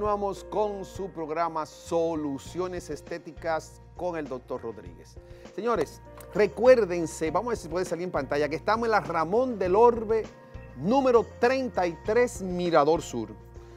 continuamos con su programa Soluciones Estéticas con el doctor Rodríguez. Señores, recuérdense, vamos a ver si puede salir en pantalla, que estamos en la Ramón del Orbe, número 33, Mirador Sur.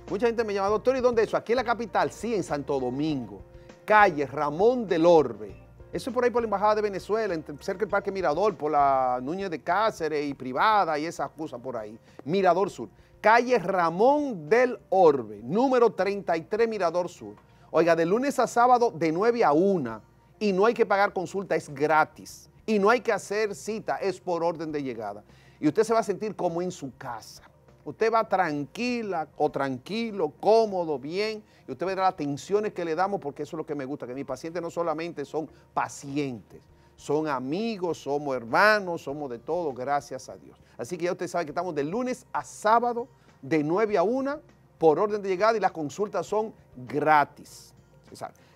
Mucha gente me llama, doctor, ¿y dónde es eso? Aquí en la capital, sí, en Santo Domingo. Calle Ramón del Orbe. Eso es por ahí por la Embajada de Venezuela, cerca del Parque Mirador, por la Núñez de Cáceres y Privada y esas cosas por ahí. Mirador Sur calle Ramón del Orbe, número 33 Mirador Sur. Oiga, de lunes a sábado de 9 a 1 y no hay que pagar consulta, es gratis. Y no hay que hacer cita, es por orden de llegada. Y usted se va a sentir como en su casa. Usted va tranquila o tranquilo, cómodo, bien, y usted verá las atenciones que le damos porque eso es lo que me gusta, que mis pacientes no solamente son pacientes, son amigos, somos hermanos, somos de todo, gracias a Dios. Así que ya usted sabe que estamos de lunes a sábado de 9 a 1 por orden de llegada y las consultas son gratis.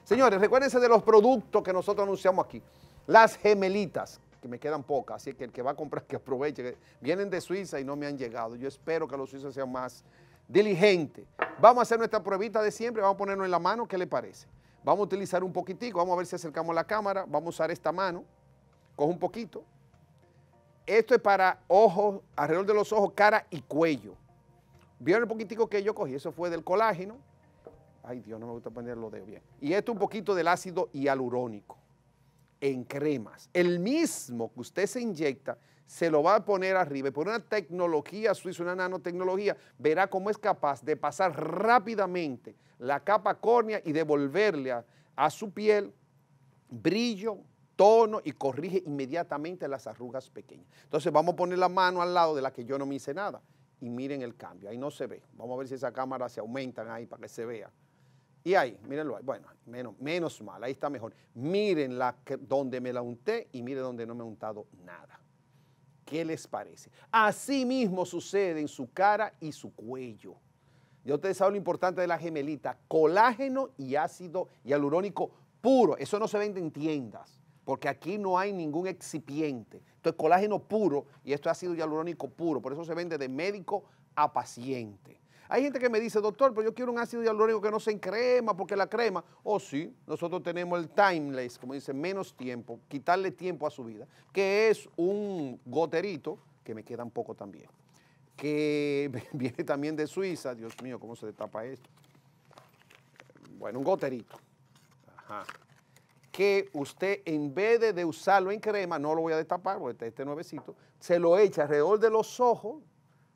Señores, recuérdense de los productos que nosotros anunciamos aquí. Las gemelitas, que me quedan pocas, así que el que va a comprar que aproveche. Vienen de Suiza y no me han llegado. Yo espero que los suizos sean más diligentes. Vamos a hacer nuestra pruebita de siempre, vamos a ponernos en la mano, ¿qué le parece? Vamos a utilizar un poquitico, vamos a ver si acercamos la cámara, vamos a usar esta mano, coge un poquito. Esto es para ojos, alrededor de los ojos, cara y cuello. Vieron el poquitico que yo cogí, eso fue del colágeno. Ay Dios, no me gusta ponerlo de bien. Y esto un poquito del ácido hialurónico en cremas. El mismo que usted se inyecta, se lo va a poner arriba. Y por una tecnología suiza, una nanotecnología, verá cómo es capaz de pasar rápidamente la capa córnea y devolverle a su piel brillo, tono y corrige inmediatamente las arrugas pequeñas. Entonces vamos a poner la mano al lado de la que yo no me hice nada y miren el cambio. Ahí no se ve. Vamos a ver si esa cámara se aumentan ahí para que se vea. Y ahí, mírenlo ahí. Bueno, menos, menos mal, ahí está mejor. Miren la que, donde me la unté y miren donde no me he untado nada. ¿Qué les parece? Así mismo sucede en su cara y su cuello. Yo ustedes saben lo importante de la gemelita, colágeno y ácido hialurónico puro. Eso no se vende en tiendas porque aquí no hay ningún excipiente. Esto es colágeno puro y esto es ácido hialurónico puro, por eso se vende de médico a paciente. Hay gente que me dice, doctor, pero yo quiero un ácido hialurónico que no en crema, porque la crema, oh sí, nosotros tenemos el timeless, como dice, menos tiempo, quitarle tiempo a su vida, que es un goterito, que me queda un poco también, que viene también de Suiza, Dios mío, ¿cómo se destapa esto? Bueno, un goterito. Ajá que usted en vez de, usarlo en crema, no lo voy a destapar porque está este nuevecito, se lo echa alrededor de los ojos,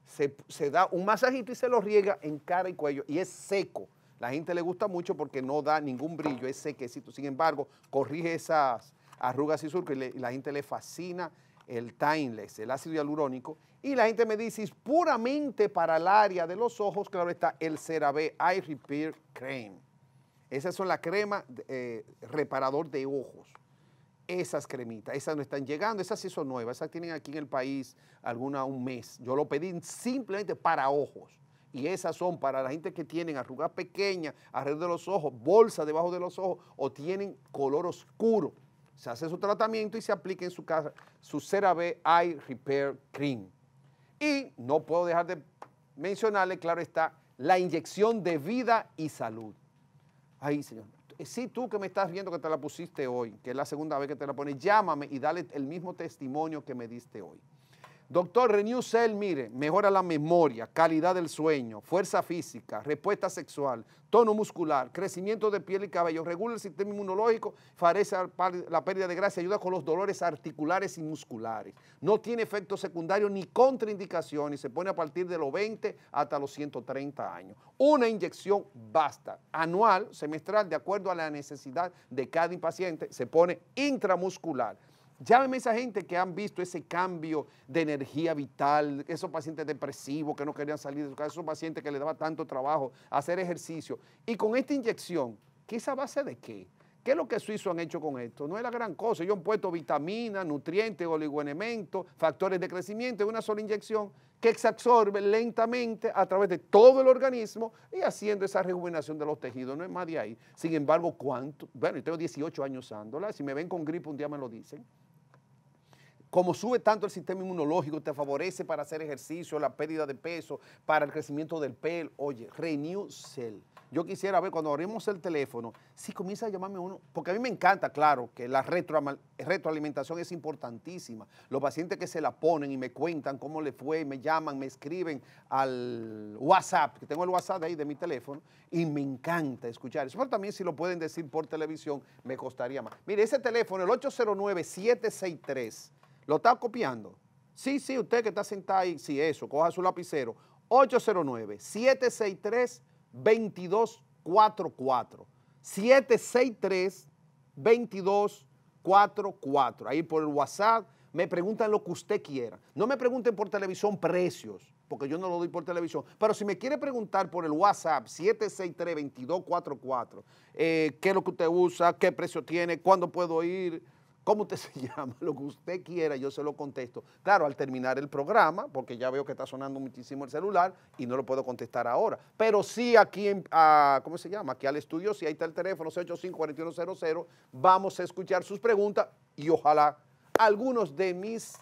se, da un masajito y se lo riega en cara y cuello y es seco. La gente le gusta mucho porque no da ningún brillo, es sequecito. Sin embargo, corrige esas arrugas y surcos y, la gente le fascina el Timeless, el ácido hialurónico. Y la gente me dice, es puramente para el área de los ojos, claro está, el CeraVe Eye Repair Cream. Esas son la crema eh, reparador de ojos. Esas cremitas, esas no están llegando, esas sí son nuevas, esas tienen aquí en el país alguna un mes. Yo lo pedí simplemente para ojos. Y esas son para la gente que tienen arrugas pequeñas alrededor de los ojos, bolsa debajo de los ojos o tienen color oscuro. Se hace su tratamiento y se aplica en su casa su CeraVe Eye Repair Cream. Y no puedo dejar de mencionarle, claro está, la inyección de vida y salud. Ahí, Señor. Eh, si tú que me estás viendo que te la pusiste hoy, que es la segunda vez que te la pones, llámame y dale el mismo testimonio que me diste hoy. Doctor, Renew Cell, mire, mejora la memoria, calidad del sueño, fuerza física, respuesta sexual, tono muscular, crecimiento de piel y cabello, regula el sistema inmunológico, favorece la pérdida de grasa, ayuda con los dolores articulares y musculares. No tiene efectos secundarios ni contraindicaciones, se pone a partir de los 20 hasta los 130 años. Una inyección basta, anual, semestral, de acuerdo a la necesidad de cada paciente, se pone intramuscular Llámeme a esa gente que han visto ese cambio de energía vital, esos pacientes depresivos que no querían salir de su casa, esos pacientes que les daba tanto trabajo hacer ejercicio. Y con esta inyección, ¿qué es a base de qué? ¿Qué es lo que suizo han hecho con esto? No es la gran cosa. Ellos han puesto vitaminas, nutrientes, oligoelementos, factores de crecimiento en una sola inyección que se absorbe lentamente a través de todo el organismo y haciendo esa rejuvenación de los tejidos. No es más de ahí. Sin embargo, ¿cuánto? Bueno, yo tengo 18 años usándola. Si me ven con gripe un día me lo dicen. Como sube tanto el sistema inmunológico, te favorece para hacer ejercicio, la pérdida de peso, para el crecimiento del pelo. Oye, Renew Cell. Yo quisiera ver cuando abrimos el teléfono, si comienza a llamarme uno, porque a mí me encanta, claro, que la retroalimentación es importantísima. Los pacientes que se la ponen y me cuentan cómo le fue, me llaman, me escriben al WhatsApp, que tengo el WhatsApp de ahí de mi teléfono, y me encanta escuchar eso. Pero también si lo pueden decir por televisión, me costaría más. Mire, ese teléfono, el 809 763 ¿Lo está copiando? Sí, sí, usted que está sentado ahí, sí, eso, coja su lapicero. 809-763-2244. 763-2244. Ahí por el WhatsApp me preguntan lo que usted quiera. No me pregunten por televisión precios, porque yo no lo doy por televisión. Pero si me quiere preguntar por el WhatsApp 763-2244, eh, qué es lo que usted usa, qué precio tiene, cuándo puedo ir, ¿Cómo usted se llama? Lo que usted quiera, yo se lo contesto. Claro, al terminar el programa, porque ya veo que está sonando muchísimo el celular y no lo puedo contestar ahora. Pero sí aquí, en, ¿cómo se llama? Aquí al estudio, si sí, ahí está el teléfono 685-4100, vamos a escuchar sus preguntas y ojalá algunos de mis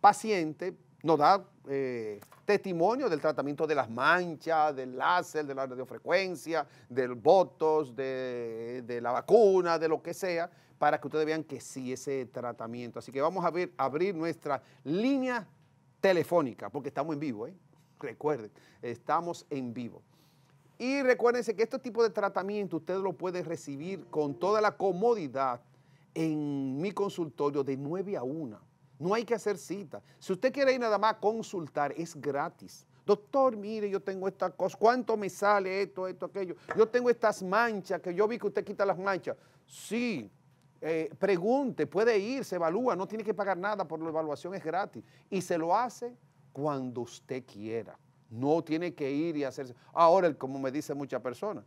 pacientes nos da eh, testimonio del tratamiento de las manchas, del láser, de la radiofrecuencia, del botox, de, de la vacuna, de lo que sea, para que ustedes vean que sí, ese tratamiento. Así que vamos a abrir nuestra línea telefónica, porque estamos en vivo, ¿eh? Recuerden, estamos en vivo. Y recuérdense que este tipo de tratamiento usted lo puede recibir con toda la comodidad en mi consultorio de 9 a 1. No hay que hacer cita. Si usted quiere ir nada más a consultar, es gratis. Doctor, mire, yo tengo esta cosa, ¿cuánto me sale esto, esto, aquello? Yo tengo estas manchas, que yo vi que usted quita las manchas. Sí, eh, pregunte, puede ir, se evalúa, no tiene que pagar nada por la evaluación, es gratis. Y se lo hace cuando usted quiera. No tiene que ir y hacerse. Ahora, como me dice muchas personas,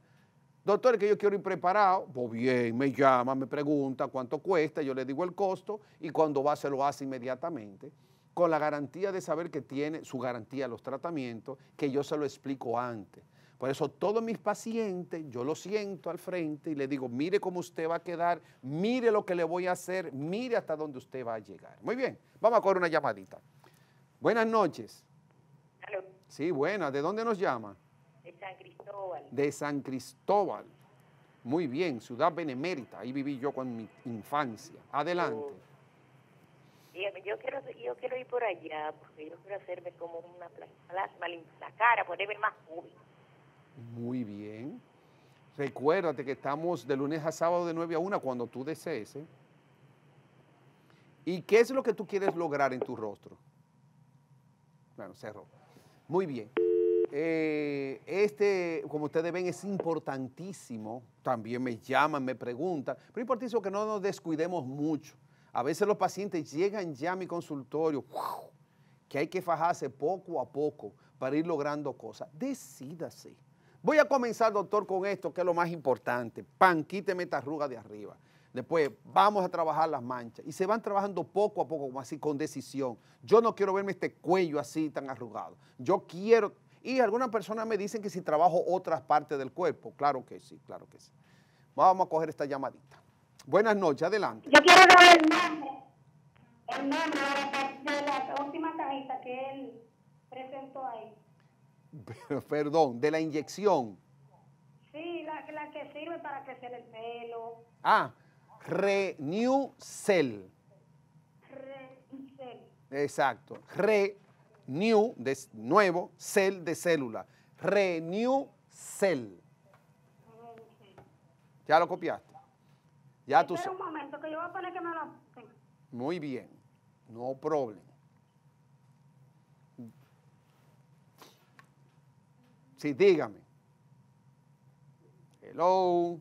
doctor, que yo quiero ir preparado, pues bien, me llama, me pregunta cuánto cuesta, yo le digo el costo y cuando va se lo hace inmediatamente, con la garantía de saber que tiene su garantía los tratamientos, que yo se lo explico antes por eso todos mis pacientes, yo lo siento al frente y le digo, mire cómo usted va a quedar, mire lo que le voy a hacer, mire hasta dónde usted va a llegar. Muy bien, vamos a coger una llamadita. Buenas noches. Sí, buenas. ¿De dónde nos llama? De San Cristóbal. De San Cristóbal. Muy bien, ciudad benemérita. Ahí viví yo con mi infancia. Adelante. Oh. Dígame, yo quiero, yo quiero ir por allá porque yo quiero hacerme como una plasma la cara, ponerme más joven. Muy bien. Recuérdate que estamos de lunes a sábado de 9 a 1 cuando tú desees. ¿eh? ¿Y qué es lo que tú quieres lograr en tu rostro? Bueno, cerró. Muy bien. Eh, este, como ustedes ven, es importantísimo. También me llaman, me preguntan. Pero es que no nos descuidemos mucho. A veces los pacientes llegan ya a mi consultorio, que hay que fajarse poco a poco para ir logrando cosas. Decídase. Voy a comenzar, doctor, con esto, que es lo más importante. Pan, quíteme esta arruga de arriba. Después, vamos a trabajar las manchas. Y se van trabajando poco a poco, como así, con decisión. Yo no quiero verme este cuello así tan arrugado. Yo quiero... Y algunas personas me dicen que si trabajo otras partes del cuerpo. Claro que sí, claro que sí. Vamos a coger esta llamadita. Buenas noches, adelante. Yo quiero dar el nombre, el de la última cajita que él presentó ahí. perdón, de la inyección. Sí, la, que sirve para crecer el pelo. Ah, Renew Cell. Renew Cell. Exacto. Renew, de nuevo, cell de célula. Renew Cell. ¿Ya lo copiaste? Ya Espera un momento, que yo voy a poner que me lo... Muy bien, no problema. Sí, dígame. Hello.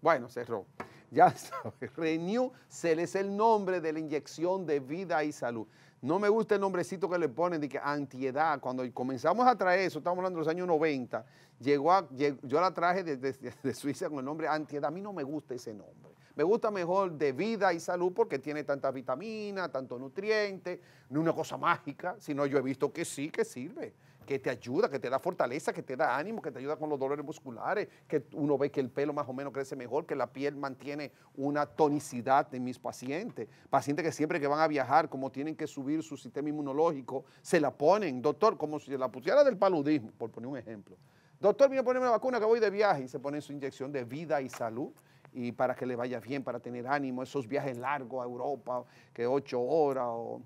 Bueno, cerró. Ya sabes, Renew le es el nombre de la inyección de vida y salud. No me gusta el nombrecito que le ponen de que antiedad. Cuando comenzamos a traer eso, estamos hablando de los años 90, llegó, yo la traje desde Suiza con el nombre antiedad. A mí no me gusta ese nombre. Me gusta mejor de vida y salud porque tiene tantas vitaminas, tanto nutrientes, no una cosa mágica, sino yo he visto que sí, que sirve que te ayuda, que te da fortaleza, que te da ánimo, que te ayuda con los dolores musculares, que uno ve que el pelo más o menos crece mejor, que la piel mantiene una tonicidad de mis pacientes. Pacientes que siempre que van a viajar, como tienen que subir su sistema inmunológico, se la ponen, doctor, como si la pusiera del paludismo, por poner un ejemplo. Doctor, vine a ponerme la vacuna que voy de viaje y se pone su inyección de vida y salud y para que le vaya bien, para tener ánimo, esos viajes largos a Europa, que ocho horas o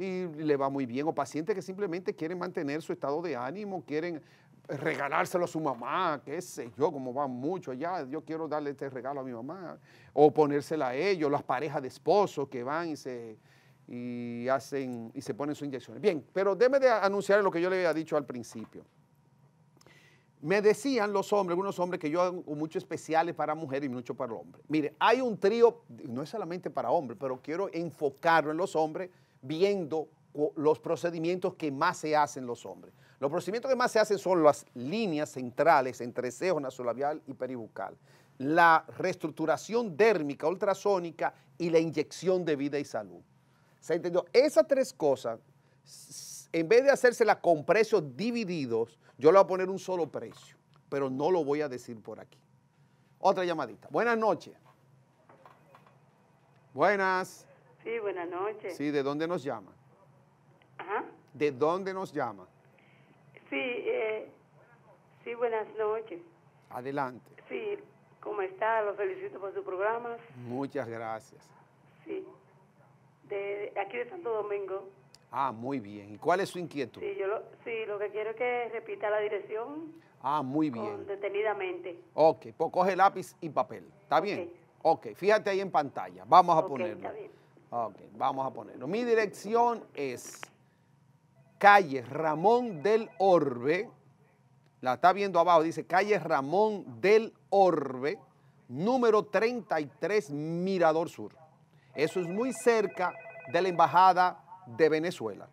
y le va muy bien, o pacientes que simplemente quieren mantener su estado de ánimo, quieren regalárselo a su mamá, qué sé yo, como va mucho allá, yo quiero darle este regalo a mi mamá, o ponérsela a ellos, las parejas de esposos que van y se, hacen y se ponen sus inyecciones. Bien, pero déme de anunciar lo que yo le había dicho al principio. Me decían los hombres, algunos hombres, que yo hago mucho especiales para mujeres y mucho para hombres. Mire, hay un trío, no es solamente para hombres, pero quiero enfocarlo en los hombres viendo los procedimientos que más se hacen los hombres. Los procedimientos que más se hacen son las líneas centrales entre cejo nasolabial y peribucal, la reestructuración dérmica ultrasónica y la inyección de vida y salud. ¿Se entendió? Esas tres cosas, en vez de hacérselas con precios divididos, yo le voy a poner un solo precio, pero no lo voy a decir por aquí. Otra llamadita. Buenas noches. Buenas. Sí, buenas noches. Sí, ¿de dónde nos llama? Ajá. ¿De dónde nos llama? Sí, eh, sí, buenas noches. Adelante. Sí, ¿cómo está? Lo felicito por su programa. Muchas gracias. Sí, de aquí de Santo Domingo. Ah, muy bien. ¿Y cuál es su inquietud? Sí, lo, sí, lo que quiero es que repita la dirección. Ah, muy bien. detenidamente. Ok, pues coge lápiz y papel. ¿Está bien? Ok, fíjate ahí en pantalla. Vamos a ponerlo. Está bien. Ok, vamos a ponerlo. Mi dirección es calle Ramón del Orbe. La está viendo abajo, dice calle Ramón del Orbe, número 33 Mirador Sur. Eso es muy cerca de la Embajada de Venezuela.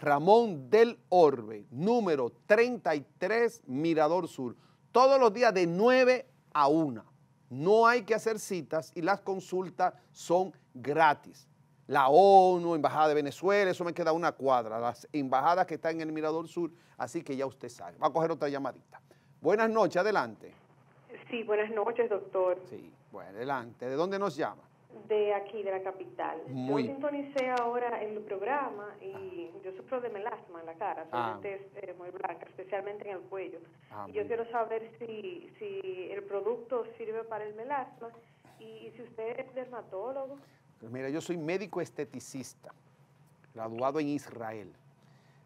Ramón del Orbe, número 33 Mirador Sur. Todos los días de 9 a 1. No hay que hacer citas y las consultas son gratis. La ONU, Embajada de Venezuela, eso me queda una cuadra. Las embajadas que están en el Mirador Sur, así que ya usted sabe. Va a coger otra llamadita. Buenas noches, adelante. Sí, buenas noches, doctor. Sí, bueno, adelante. ¿De dónde nos llama? de aquí, de la capital. Muy. Yo sintonicé ahora en el programa y ah. yo sufro de melasma en la cara, solamente ah. es eh, muy blanca, especialmente en el cuello. Ah, yo quiero saber si, si el producto sirve para el melasma y, si usted es dermatólogo. Pues mira, yo soy médico esteticista, graduado en Israel.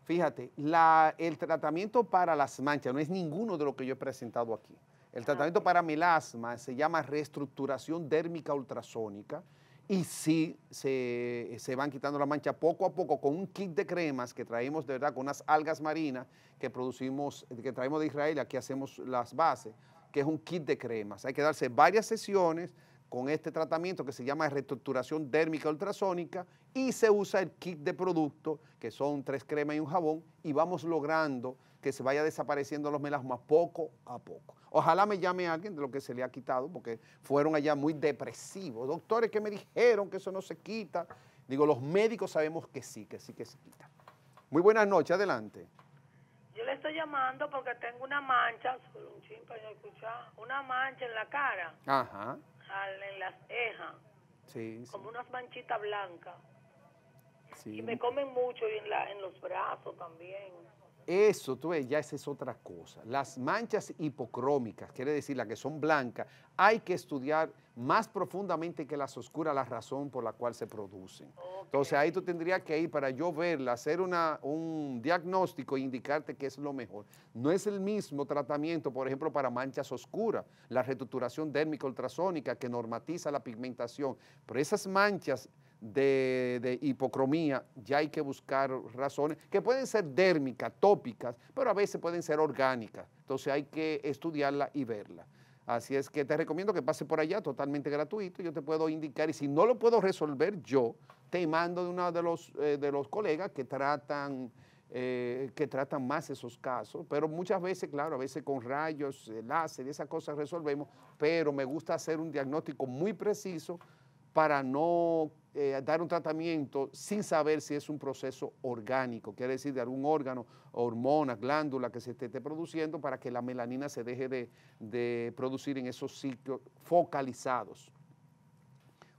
Fíjate, la, el tratamiento para las manchas no es ninguno de lo que yo he presentado aquí. El tratamiento para melasma se llama reestructuración dérmica ultrasónica y sí se, van quitando la mancha poco a poco con un kit de cremas que traemos de verdad con unas algas marinas que producimos, que traemos de Israel, aquí hacemos las bases, que es un kit de cremas. Hay que darse varias sesiones con este tratamiento que se llama reestructuración dérmica ultrasónica y se usa el kit de producto, que son tres cremas y un jabón, y vamos logrando que se vaya desapareciendo los melasmas poco a poco. Ojalá me llame alguien de lo que se le ha quitado, porque fueron allá muy depresivos. Doctores que me dijeron que eso no se quita. Digo, los médicos sabemos que sí, que sí, que se quita. Muy buenas noches, adelante. Yo le estoy llamando porque tengo una mancha, un una mancha en la cara. En las cejas. Como unas manchitas blancas. Y me comen mucho y en los brazos también. Eso, tú ves, ya esa es otra cosa. Las manchas hipocrómicas, quiere decir las que son blancas, hay que estudiar más profundamente que las oscuras la razón por la cual se producen. Entonces ahí tú tendrías que ir para yo verla, hacer una, un diagnóstico e indicarte qué es lo mejor. No es el mismo tratamiento, por ejemplo, para manchas oscuras, la reestructuración dérmica ultrasónica que normatiza la pigmentación, pero esas manchas de, de, hipocromía, ya hay que buscar razones que pueden ser dérmicas, tópicas, pero a veces pueden ser orgánicas. Entonces hay que estudiarla y verla. Así es que te recomiendo que pase por allá totalmente gratuito. Yo te puedo indicar y si no lo puedo resolver yo, te mando de uno de los, eh, de los colegas que tratan, eh, que tratan más esos casos. Pero muchas veces, claro, a veces con rayos, eh, láser y esas cosas resolvemos, pero me gusta hacer un diagnóstico muy preciso para no eh, dar un tratamiento sin saber si es un proceso orgánico, quiere decir de algún órgano, hormona, glándula que se esté, produciendo para que la melanina se deje de, producir en esos sitios focalizados.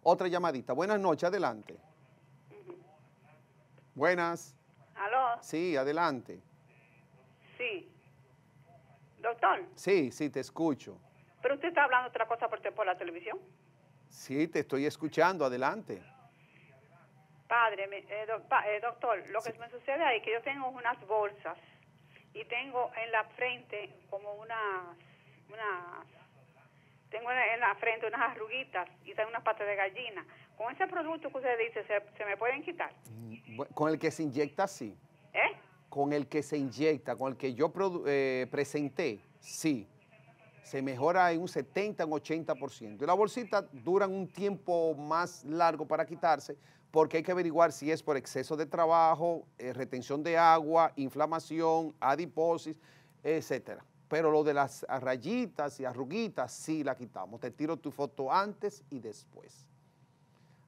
Otra llamadita. Buenas noches, adelante. Buenas. ¿Aló? Sí, adelante. Sí. Doctor. Sí, sí, te escucho. Pero usted está hablando otra cosa por, por la televisión. Sí, te estoy escuchando, adelante padre, eh, eh, doctor, lo que me sucede es que yo tengo unas bolsas y tengo en la frente como unas, tengo en la frente unas arruguitas y tengo unas patas de gallina. Con ese producto que usted dice, ¿se, me pueden quitar? Mm, con el que se inyecta, sí. ¿Eh? Con el que se inyecta, con el que yo eh, presenté, sí se mejora en un 70, un 80%. Y las bolsitas duran un tiempo más largo para quitarse porque hay que averiguar si es por exceso de trabajo, eh, retención de agua, inflamación, adiposis, etcétera. Pero lo de las rayitas y arruguitas sí la quitamos. Te tiro tu foto antes y después.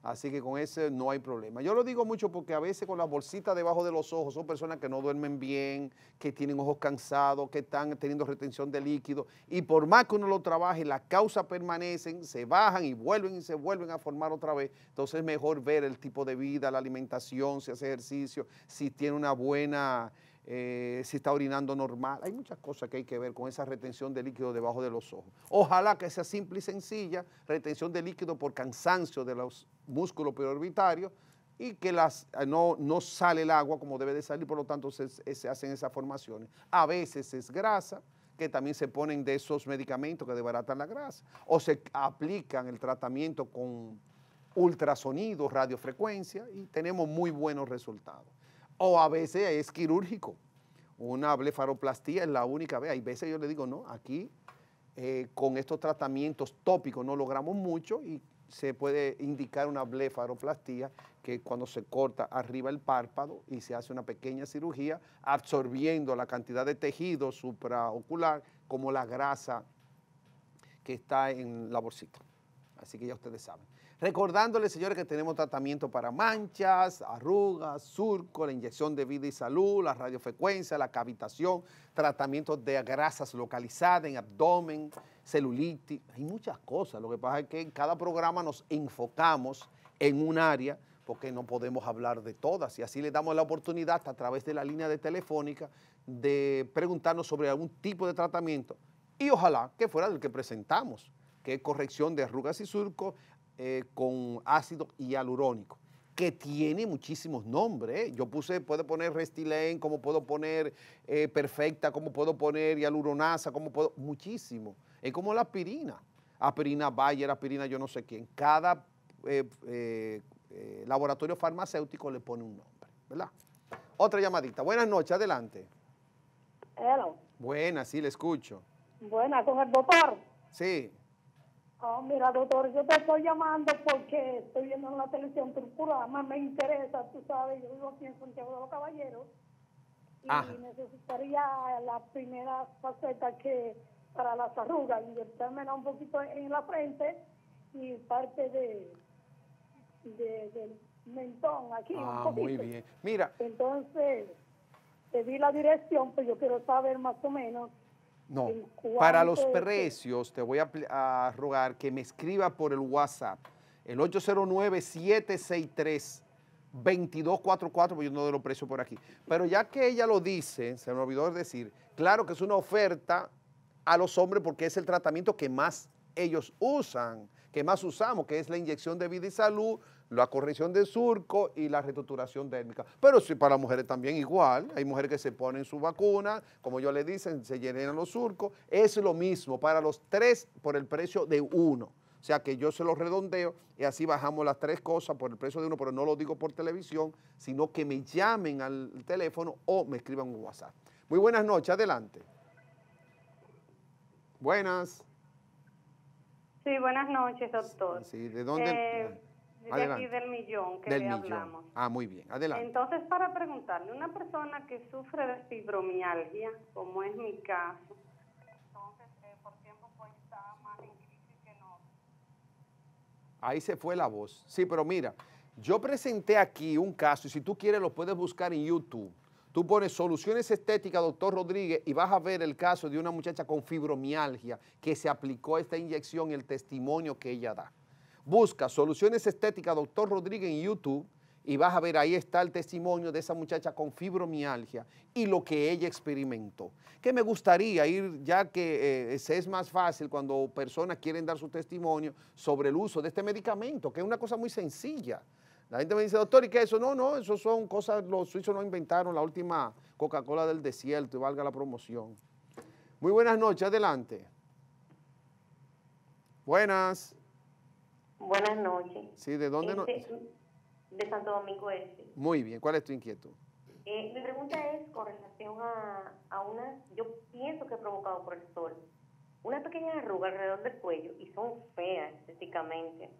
Así que con ese no hay problema. Yo lo digo mucho porque a veces con las bolsitas debajo de los ojos son personas que no duermen bien, que tienen ojos cansados, que están teniendo retención de líquido. Y por más que uno lo trabaje, las causas permanecen, se bajan y vuelven y se vuelven a formar otra vez. Entonces es mejor ver el tipo de vida, la alimentación, si hace ejercicio, si tiene una buena eh, si está orinando normal. Hay muchas cosas que hay que ver con esa retención de líquido debajo de los ojos. Ojalá que sea simple y sencilla, retención de líquido por cansancio de los músculos preorbitarios y que eh, no, sale el agua como debe de salir, por lo tanto se, se hacen esas formaciones. A veces es grasa, que también se ponen de esos medicamentos que desbaratan la grasa, o se aplican el tratamiento con ultrasonido, radiofrecuencia, y tenemos muy buenos resultados. O a veces es quirúrgico. Una blefaroplastía es la única vez. Hay veces yo le digo, no, aquí eh, con estos tratamientos tópicos no logramos mucho y se puede indicar una blefaroplastía que cuando se corta arriba el párpado y se hace una pequeña cirugía absorbiendo la cantidad de tejido supraocular como la grasa que está en la bolsita. Así que ya ustedes saben. Recordándole, señores, que tenemos tratamiento para manchas, arrugas, surco, la inyección de vida y salud, la radiofrecuencia, la cavitación, tratamiento de grasas localizadas en abdomen, celulitis, hay muchas cosas. Lo que pasa es que en cada programa nos enfocamos en un área porque no podemos hablar de todas y así le damos la oportunidad a través de la línea de telefónica de preguntarnos sobre algún tipo de tratamiento y ojalá que fuera del que presentamos, que es corrección de arrugas y surcos, eh, con ácido hialurónico que tiene muchísimos nombres. ¿eh? Yo puse, puede poner Restylane como puedo poner eh, Perfecta, como puedo poner Hialuronasa, como puedo, muchísimo. Es como la aspirina, aspirina Bayer, aspirina yo no sé quién. Cada laboratorio farmacéutico le pone un nombre, ¿verdad? Otra llamadita. Buenas noches, adelante. Hello. Buenas, sí, le escucho. Buenas, con el doctor. Sí. Oh, mira, doctor, yo te estoy llamando porque estoy viendo en la televisión tu programa, me interesa, tú sabes, yo vivo aquí en Santiago de los Caballeros y ah. necesitaría la primera faceta que para las arrugas, inyectármela un poquito en la frente y parte de, del mentón aquí. Ah, muy bien. Mira. Entonces, te di la dirección, pero pues yo quiero saber más o menos no, para los precios te voy a, rogar que me escriba por el WhatsApp, el 809-763-2244, porque yo no doy los precios por aquí. Pero ya que ella lo dice, se me olvidó decir, claro que es una oferta a los hombres porque es el tratamiento que más ellos usan, que más usamos, que es la inyección de vida y salud, la corrección de surco y la reestructuración térmica. Pero sí, para mujeres también igual, hay mujeres que se ponen su vacuna, como yo le dicen, se llenan los surcos, es lo mismo para los tres por el precio de uno. O sea que yo se lo redondeo y así bajamos las tres cosas por el precio de uno, pero no lo digo por televisión, sino que me llamen al teléfono o me escriban un WhatsApp. Muy buenas noches, adelante. Buenas. Sí, buenas noches, doctor. Sí, ¿de dónde? Eh, de aquí del millón que le hablamos. Ah, muy bien, adelante. Entonces, para preguntarle, una persona que sufre de fibromialgia, como es mi caso, entonces eh, por tiempo pues, está más en crisis que no. Ahí se fue la voz. Sí, pero mira, yo presenté aquí un caso, y si tú quieres lo puedes buscar en YouTube. Tú pones soluciones estéticas, doctor Rodríguez, y vas a ver el caso de una muchacha con fibromialgia que se aplicó esta inyección y el testimonio que ella da. Busca Soluciones Estéticas Doctor Rodríguez en YouTube y vas a ver ahí está el testimonio de esa muchacha con fibromialgia y lo que ella experimentó. Que me gustaría ir, ya que eh, es más fácil cuando personas quieren dar su testimonio sobre el uso de este medicamento, que es una cosa muy sencilla. La gente me dice, doctor, ¿y qué es eso? No, no, eso son cosas, los suizos no inventaron la última Coca-Cola del desierto, y valga la promoción. Muy buenas noches, adelante. Buenas. Buenas noches. Sí, ¿de dónde? no? Este, de Santo Domingo Este. Muy bien, ¿cuál es tu inquietud? Eh, mi pregunta es con relación a, a una, yo pienso que he provocado por el sol, una pequeña arruga alrededor del cuello y son feas estéticamente.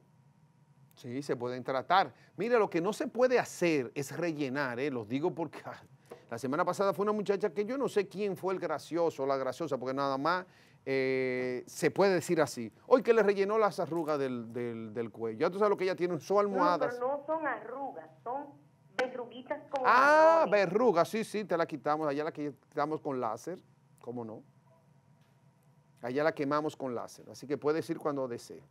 Sí, se pueden tratar. Mira, lo que no se puede hacer es rellenar, ¿eh? los digo porque ah, la semana pasada fue una muchacha que yo no sé quién fue el gracioso, o la graciosa, porque nada más eh, se puede decir así. Hoy que le rellenó las arrugas del, cuello. Ya tú sabes lo que ella tiene, son almohadas. No, pero no son arrugas, son verruguitas como. Ah, verrugas, sí, sí, te la quitamos. Allá la quitamos con láser, ¿cómo no? Allá la quemamos con láser, así que puede ir cuando desee.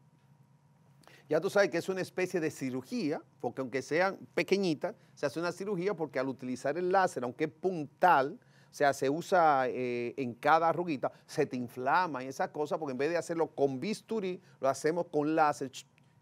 Ya tú sabes que es una especie de cirugía, porque aunque sean pequeñitas, se hace una cirugía porque al utilizar el láser, aunque es puntal, o sea, se usa eh, en cada arruguita, se te inflama y esas cosas, porque en vez de hacerlo con bisturí, lo hacemos con láser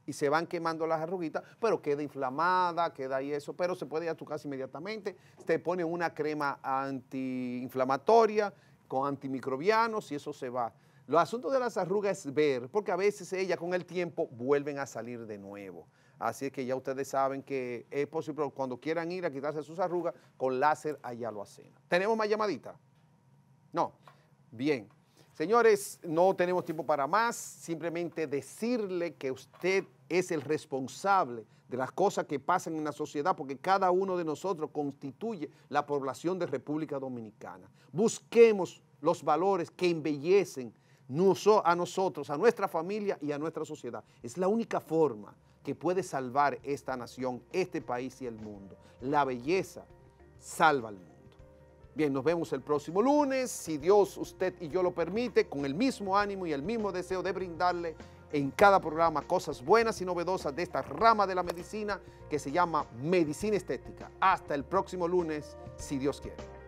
y se van quemando las arruguitas, pero queda inflamada, queda ahí eso, pero se puede ir a tu casa inmediatamente, te ponen una crema antiinflamatoria con antimicrobianos y eso se va. Lo asunto de las arrugas es ver, porque a veces ellas con el tiempo vuelven a salir de nuevo. Así es que ya ustedes saben que es posible cuando quieran ir a quitarse sus arrugas, con láser allá lo hacen. ¿Tenemos más llamadita? No. Bien. Señores, no tenemos tiempo para más. Simplemente decirle que usted es el responsable de las cosas que pasan en la sociedad, porque cada uno de nosotros constituye la población de República Dominicana. Busquemos los valores que embellecen a nosotros, a nuestra familia y a nuestra sociedad. Es la única forma que puede salvar esta nación, este país y el mundo. La belleza salva al mundo. Bien, nos vemos el próximo lunes, si Dios, usted y yo lo permite, con el mismo ánimo y el mismo deseo de brindarle en cada programa cosas buenas y novedosas de esta rama de la medicina que se llama medicina estética. Hasta el próximo lunes, si Dios quiere.